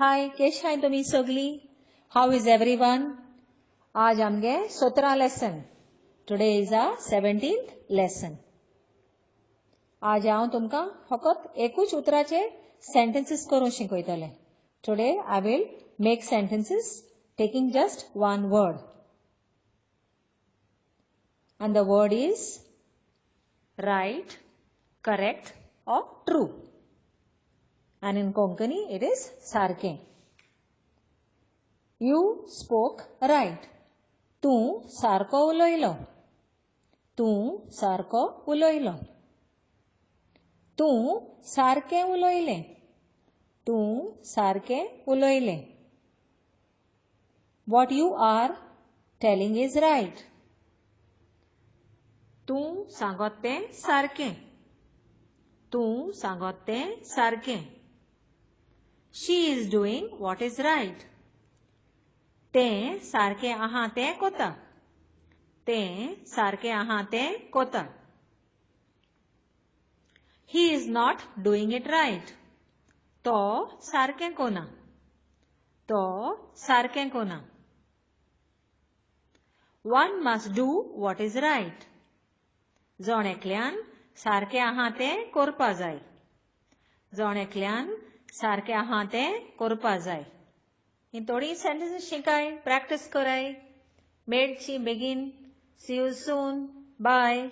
Hi, Kesha and Tumi Sogli. How is everyone? Aaj amge sotra lesson. Today is a 17th lesson. Aaj aao tumka hokot ekuch utra che sentences ko roshin Today I will make sentences taking just one word. And the word is right, correct or true and in Konkani it is Sarke. You spoke right. Tu Sarko Uloilo. Tu Sarko Uloilo. Tu Sarke Uloile. Tu Sarke Uloile. What you are telling is right. Tu Sangote Sarke. Tu Sangote Sarke. She is doing what is right. ते सारके आहा ते कोता ते सारके आहा ते कोता He is not doing it right. तो सारकें कोना तो सारकें कोना one must do what is right जोण एकल्यान सारकें आहा ते कोरपा जाय जोण एकल्यान सारे आहा कोरपा थोडी सेंटेंस शिकाय प्रॅक्टीस कराय ची बेगीन सी यू सून बाय